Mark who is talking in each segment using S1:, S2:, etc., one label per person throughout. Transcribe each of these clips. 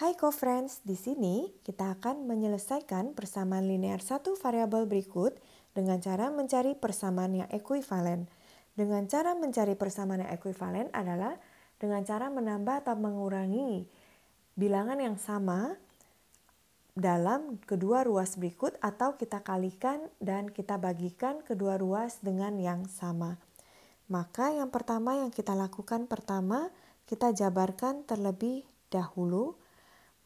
S1: Hai co-friends, di sini kita akan menyelesaikan persamaan linear satu variabel berikut dengan cara mencari persamaan yang ekuivalen. Dengan cara mencari persamaan yang ekuivalen adalah dengan cara menambah atau mengurangi bilangan yang sama dalam kedua ruas berikut atau kita kalikan dan kita bagikan kedua ruas dengan yang sama. Maka yang pertama yang kita lakukan pertama kita jabarkan terlebih dahulu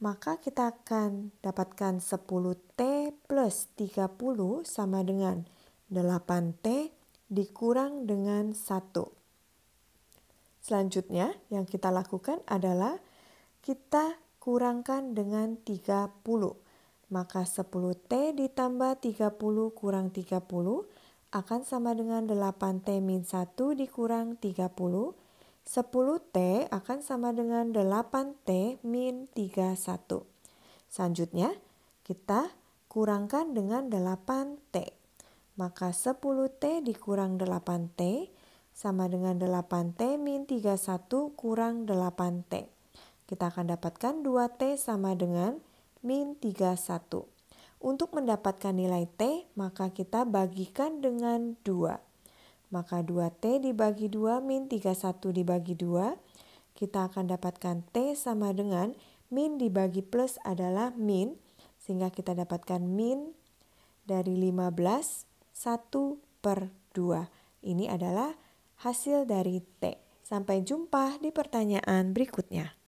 S1: maka kita akan dapatkan 10T plus 30 sama dengan 8T dikurang dengan 1. Selanjutnya yang kita lakukan adalah kita kurangkan dengan 30. Maka 10T ditambah 30 kurang 30 akan sama dengan 8T min 1 dikurang 30 10T akan sama dengan 8T min 31. Selanjutnya, kita kurangkan dengan 8T. Maka 10T dikurang 8T sama dengan 8T min 31 kurang 8T. Kita akan dapatkan 2T sama dengan min 31. Untuk mendapatkan nilai T, maka kita bagikan dengan 2. Maka 2T dibagi 2 min 31 dibagi 2. Kita akan dapatkan T sama dengan min dibagi plus adalah min. Sehingga kita dapatkan min dari 15, 1 per 2. Ini adalah hasil dari T. Sampai jumpa di pertanyaan berikutnya.